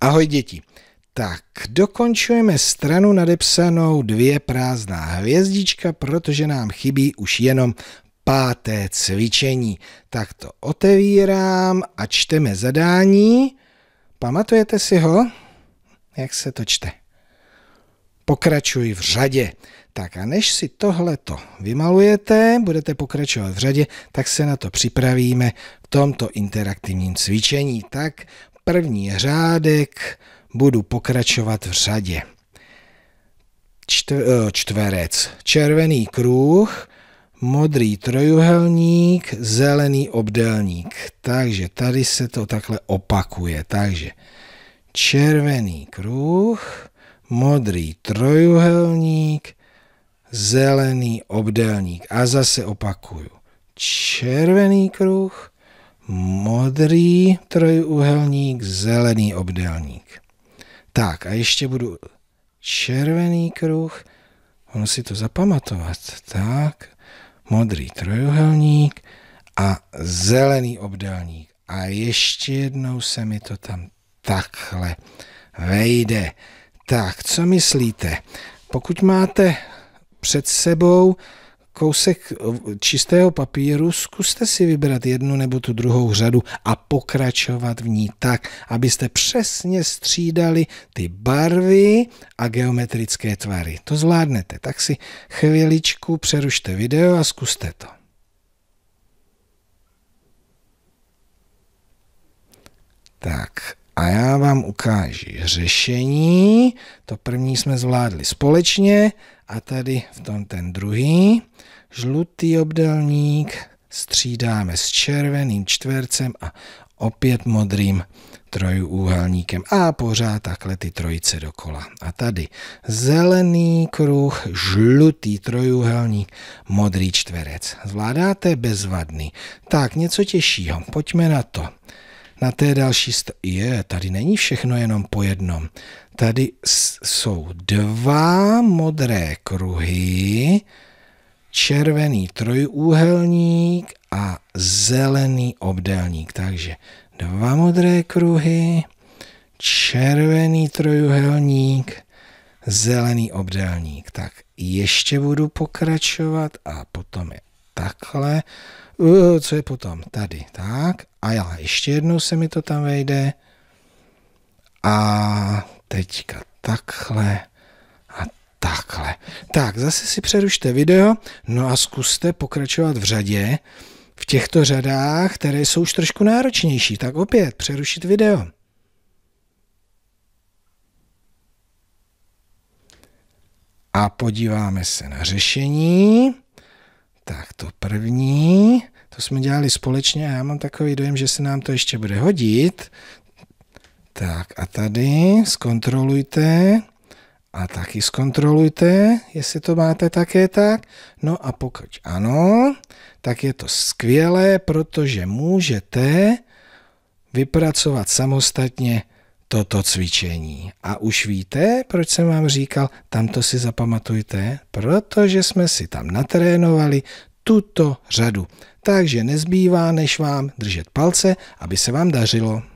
Ahoj děti. Tak, dokončujeme stranu nadepsanou dvě prázdná hvězdička, protože nám chybí už jenom páté cvičení. Tak to otevírám a čteme zadání. Pamatujete si ho? Jak se to čte? Pokračuj v řadě. Tak a než si tohleto vymalujete, budete pokračovat v řadě, tak se na to připravíme v tomto interaktivním cvičení. Tak první řádek, budu pokračovat v řadě. Eh, čtverec, červený kruh, modrý trojuhelník, zelený obdelník. Takže tady se to takhle opakuje. Takže červený kruh, modrý trojuhelník, zelený obdelník. A zase opakuju. Červený kruh, modrý trojúhelník, zelený obdélník. Tak a ještě budu červený kruh, ono si to zapamatovat, tak, modrý trojuhelník a zelený obdélník. A ještě jednou se mi to tam takhle vejde. Tak, co myslíte? Pokud máte před sebou kousek čistého papíru, zkuste si vybrat jednu nebo tu druhou řadu a pokračovat v ní tak, abyste přesně střídali ty barvy a geometrické tvary. To zvládnete, tak si chviličku přerušte video a zkuste to. Tak, a já vám ukážu řešení. To první jsme zvládli společně a tady v tom ten druhý žlutý obdelník střídáme s červeným čtvercem a opět modrým trojúhelníkem a pořád takhle ty trojice dokola. A tady zelený kruh, žlutý trojúhelník, modrý čtverec. Zvládáte bezvadný. Tak, něco těžšího. Pojďme na to. Na té další st- je, tady není všechno jenom po jednom. Tady jsou dva modré kruhy, červený trojúhelník a zelený obdélník. Takže dva modré kruhy, červený trojuhelník, zelený obdélník. Tak ještě budu pokračovat a potom je takhle. U, co je potom? Tady, tak. A já ještě jednou se mi to tam vejde. A teďka takhle a takhle. Tak, zase si přerušte video, no a zkuste pokračovat v řadě, v těchto řadách, které jsou už trošku náročnější. Tak opět přerušit video. A podíváme se na řešení. Tak to první, to jsme dělali společně a já mám takový dojem, že se nám to ještě bude hodit. Tak a tady zkontrolujte a taky zkontrolujte, jestli to máte také tak. No a pokud ano, tak je to skvělé, protože můžete vypracovat samostatně toto cvičení. A už víte, proč jsem vám říkal, tam to si zapamatujte, protože jsme si tam natrénovali tuto řadu. Takže nezbývá, než vám držet palce, aby se vám dařilo.